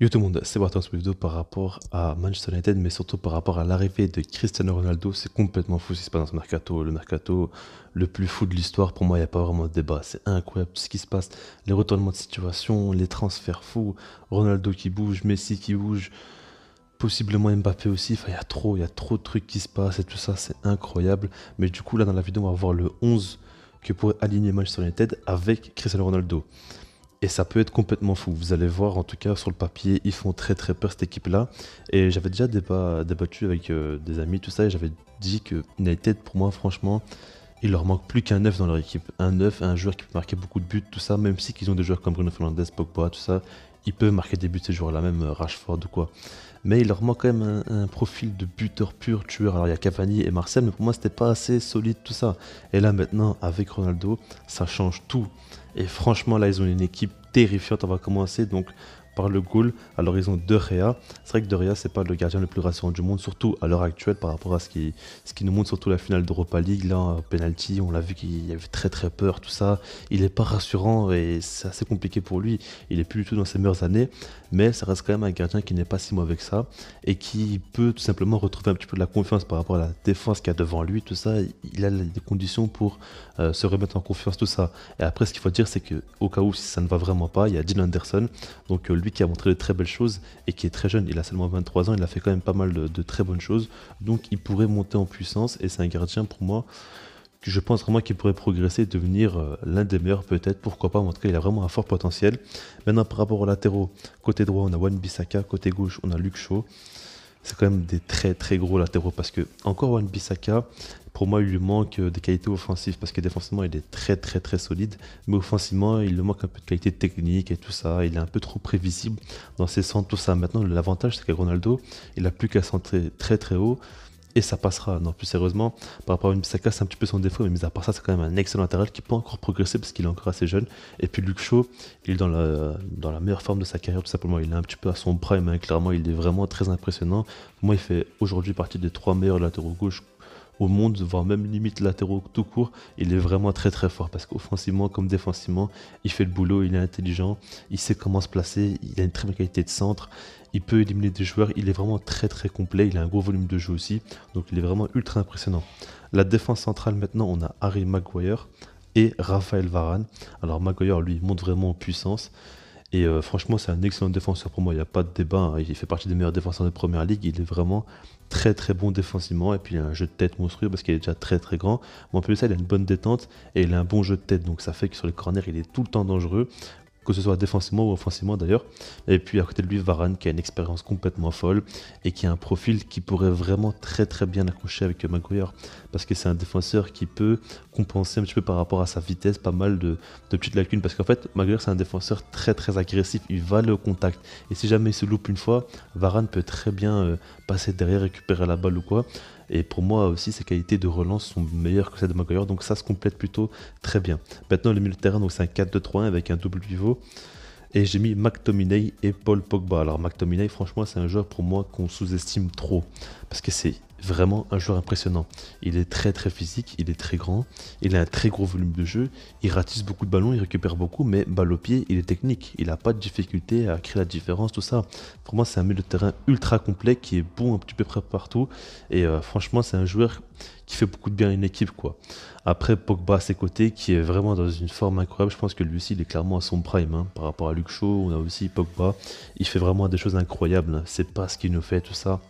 Yo tout le monde, c'est Barton vidéo par rapport à Manchester United, mais surtout par rapport à l'arrivée de Cristiano Ronaldo. C'est complètement fou ce qui se passe dans ce mercato. Le mercato le plus fou de l'histoire, pour moi, il n'y a pas vraiment de débat. C'est incroyable ce qui se passe, les retournements de situation, les transferts fous, Ronaldo qui bouge, Messi qui bouge, possiblement Mbappé aussi. Enfin, il y a trop, il y a trop de trucs qui se passent et tout ça, c'est incroyable. Mais du coup, là, dans la vidéo, on va voir le 11 que pourrait aligner Manchester United avec Cristiano Ronaldo. Et ça peut être complètement fou. Vous allez voir, en tout cas, sur le papier, ils font très très peur cette équipe-là. Et j'avais déjà débattu avec euh, des amis, tout ça, et j'avais dit que United, pour moi, franchement, il leur manque plus qu'un neuf dans leur équipe. Un neuf, un joueur qui peut marquer beaucoup de buts, tout ça, même si qu'ils ont des joueurs comme Bruno Fernandes, Pogba, tout ça, ils peuvent marquer des buts ces joueurs-là, même euh, Rashford ou quoi. Mais il leur manque quand même un, profil de buteur pur, tueur. Alors il y a Cavani et Marcel, mais pour moi c'était pas assez solide tout ça. Et là maintenant, avec Ronaldo, ça change tout. Et franchement, là, ils ont une équipe terrifiante. On va commencer donc par le goal à l'horizon de Réa. C'est vrai que De Réa, c'est pas le gardien le plus rassurant du monde, surtout à l'heure actuelle par rapport à ce qui, ce qui nous montre surtout la finale d'Europa League. Là, penalty, on l'a vu qu'il y avait très très peur, tout ça. Il est pas rassurant et c'est assez compliqué pour lui. Il est plus du tout dans ses meilleures années, mais ça reste quand même un gardien qui n'est pas si mauvais que ça et qui peut tout simplement retrouver un petit peu de la confiance par rapport à la défense qu'il y a devant lui, tout ça. Il a les conditions pour euh, se remettre en confiance, tout ça. Et après, ce qu'il faut dire, c'est que au cas où si ça ne va vraiment pas, il y a Dean Anderson, donc euh, lui qui a montré de très belles choses et qui est très jeune. Il a seulement 23 ans, il a fait quand même pas mal de, très bonnes choses. Donc il pourrait monter en puissance et c'est un gardien pour moi que je pense vraiment qu'il pourrait progresser et devenir euh, l'un des meilleurs peut-être. Pourquoi pas, en tout cas il a vraiment un fort potentiel. Maintenant par rapport aux latéraux, côté droit on a Wan Bissaka, côté gauche on a Luke Shaw c'est quand même des très très gros latéraux parce que encore One Bissaka, pour moi, il lui manque euh, des qualités offensives parce que défensivement, il est très très très solide, mais offensivement, il lui manque un peu de qualité technique et tout ça. Il est un peu trop prévisible dans ses centres, tout ça. Maintenant, l'avantage, c'est que Ronaldo, il a plus qu'à centrer très très haut et ça passera. Non, plus sérieusement, par rapport à Bissaka, c'est un petit peu son défaut, mais mis à part ça, c'est quand même un excellent intérêt qui peut encore progresser parce qu'il est encore assez jeune. Et puis Luke Shaw, il est dans la, dans la meilleure forme de sa carrière, tout simplement. Il est un petit peu à son prime, hein. clairement, il est vraiment très impressionnant. Moi, il fait aujourd'hui partie des trois meilleurs latéraux gauche au monde, voire même limite latéraux tout court, il est vraiment très très fort parce qu'offensivement comme défensivement, il fait le boulot, il est intelligent, il sait comment se placer, il a une très bonne qualité de centre, il peut éliminer des joueurs, il est vraiment très très complet, il a un gros volume de jeu aussi, donc il est vraiment ultra impressionnant. La défense centrale maintenant, on a Harry Maguire et Raphaël Varane. Alors Maguire lui monte vraiment en puissance. Et euh, franchement, c'est un excellent défenseur pour moi, il n'y a pas de débat. Hein. Il fait partie des meilleurs défenseurs de première ligue. Il est vraiment très très bon défensivement. Et puis il a un jeu de tête monstrueux parce qu'il est déjà très très grand. Mais en plus, ça, il a une bonne détente et il a un bon jeu de tête. Donc ça fait que sur les corners, il est tout le temps dangereux que ce soit défensivement ou offensivement d'ailleurs. Et puis à côté de lui, Varane qui a une expérience complètement folle et qui a un profil qui pourrait vraiment très très bien accrocher avec Maguire parce que c'est un défenseur qui peut compenser un petit peu par rapport à sa vitesse pas mal de, petites lacunes parce qu'en fait, Maguire c'est un défenseur très très agressif, il va le contact et si jamais il se loupe une fois, Varane peut très bien euh, passer derrière, récupérer la balle ou quoi. Et pour moi aussi, ses qualités de relance sont meilleures que celles de McGuire donc ça se complète plutôt très bien. Maintenant, le milieu de terrain, donc c'est un 4-2-3-1 avec un double pivot. Et j'ai mis McTominay et Paul Pogba. Alors McTominay, franchement, c'est un joueur pour moi qu'on sous-estime trop. Parce que c'est vraiment un joueur impressionnant. Il est très très physique, il est très grand, il a un très gros volume de jeu, il ratisse beaucoup de ballons, il récupère beaucoup, mais balle au pied, il est technique, il n'a pas de difficulté à créer la différence, tout ça. Pour moi, c'est un milieu de terrain ultra complet qui est bon un petit peu près partout. Et euh, franchement, c'est un joueur qui fait beaucoup de bien à une équipe. quoi. Après, Pogba à ses côtés, qui est vraiment dans une forme incroyable. Je pense que lui aussi, il est clairement à son prime. Hein, par rapport à Luke Shaw, on a aussi Pogba. Il fait vraiment des choses incroyables. C'est pas ce qu'il nous fait, tout ça.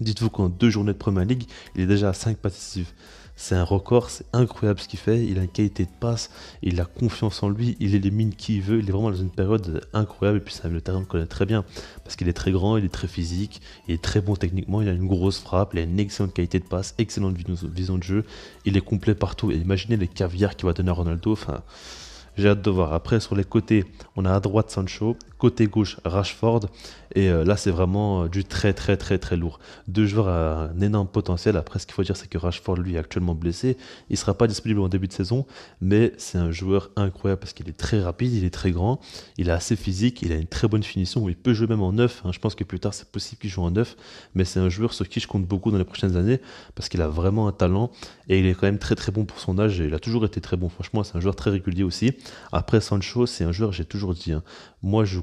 Dites-vous qu'en deux journées de Première Ligue, il est déjà à 5 passes décisives. C'est un record, c'est incroyable ce qu'il fait. Il a une qualité de passe, il a confiance en lui, il élimine qui il veut. Il est vraiment dans une période incroyable. Et puis, ça, le terrain le connaît très bien parce qu'il est très grand, il est très physique, il est très bon techniquement. Il a une grosse frappe, il a une excellente qualité de passe, excellente vision de jeu. Il est complet partout. Et imaginez les caviar qu'il va donner à Ronaldo. Enfin, j'ai hâte de voir. Après, sur les côtés, on a à droite Sancho, Côté gauche, Rashford. Et euh, là, c'est vraiment euh, du très, très, très, très lourd. Deux joueurs à un énorme potentiel. Après, ce qu'il faut dire, c'est que Rashford, lui, est actuellement blessé. Il ne sera pas disponible en début de saison, mais c'est un joueur incroyable parce qu'il est très rapide, il est très grand, il a assez physique, il a une très bonne finition. Il peut jouer même en neuf, hein. Je pense que plus tard, c'est possible qu'il joue en neuf, Mais c'est un joueur sur qui je compte beaucoup dans les prochaines années parce qu'il a vraiment un talent et il est quand même très, très bon pour son âge. Et il a toujours été très bon. Franchement, c'est un joueur très régulier aussi. Après, Sancho, c'est un joueur, j'ai toujours dit, hein, moi, je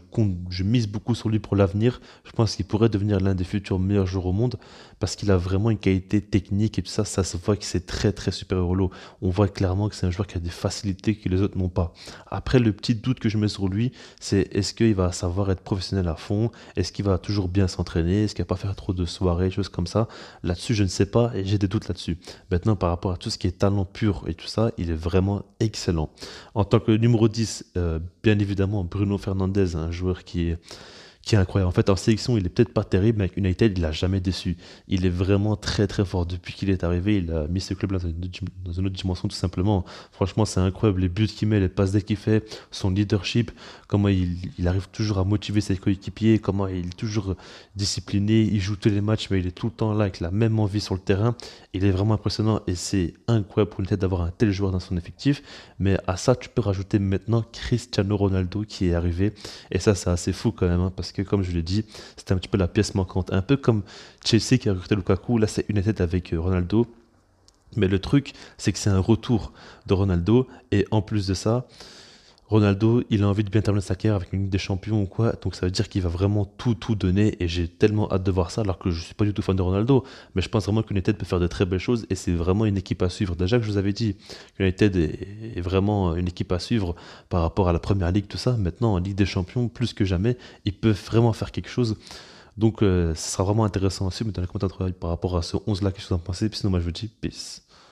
je mise beaucoup sur lui pour l'avenir. Je pense qu'il pourrait devenir l'un des futurs meilleurs joueurs au monde parce qu'il a vraiment une qualité technique et tout ça. Ça se voit que c'est très très super au lot. On voit clairement que c'est un joueur qui a des facilités que les autres n'ont pas. Après, le petit doute que je mets sur lui, c'est est-ce qu'il va savoir être professionnel à fond Est-ce qu'il va toujours bien s'entraîner Est-ce qu'il va pas faire trop de soirées, choses comme ça Là-dessus, je ne sais pas et j'ai des doutes là-dessus. Maintenant, par rapport à tout ce qui est talent pur et tout ça, il est vraiment excellent. En tant que numéro 10, euh, bien évidemment, Bruno Fernandez, joueur qui est qui est incroyable. En fait, en sélection, il est peut-être pas terrible, mais avec United, il l'a jamais déçu. Il est vraiment très très fort. Depuis qu'il est arrivé, il a mis ce club dans une autre, dimension, tout simplement. Franchement, c'est incroyable. Les buts qu'il met, les passes qu'il fait, son leadership, comment il, arrive toujours à motiver ses coéquipiers, comment il est toujours discipliné. Il joue tous les matchs, mais il est tout le temps là avec la même envie sur le terrain. Il est vraiment impressionnant et c'est incroyable pour United d'avoir un tel joueur dans son effectif. Mais à ça, tu peux rajouter maintenant Cristiano Ronaldo qui est arrivé. Et ça, c'est assez fou quand même, hein, parce que que, comme je l'ai dit, c'est un petit peu la pièce manquante. Un peu comme Chelsea qui a recruté Lukaku, là c'est une tête avec euh, Ronaldo. Mais le truc, c'est que c'est un retour de Ronaldo. Et en plus de ça, Ronaldo, il a envie de bien terminer sa carrière avec une Ligue des Champions ou quoi, donc ça veut dire qu'il va vraiment tout, tout donner, et j'ai tellement hâte de voir ça, alors que je ne suis pas du tout fan de Ronaldo, mais je pense vraiment qu'United peut faire de très belles choses, et c'est vraiment une équipe à suivre. Déjà que je vous avais dit que est, est vraiment une équipe à suivre par rapport à la Première Ligue, tout ça, maintenant en Ligue des Champions, plus que jamais, ils peuvent vraiment faire quelque chose. Donc, euh, ce sera vraiment intéressant aussi. mais dans les commentaires par rapport à ce 11-là, qu'est-ce que vous en pensez. Puis sinon, moi, je vous dis peace.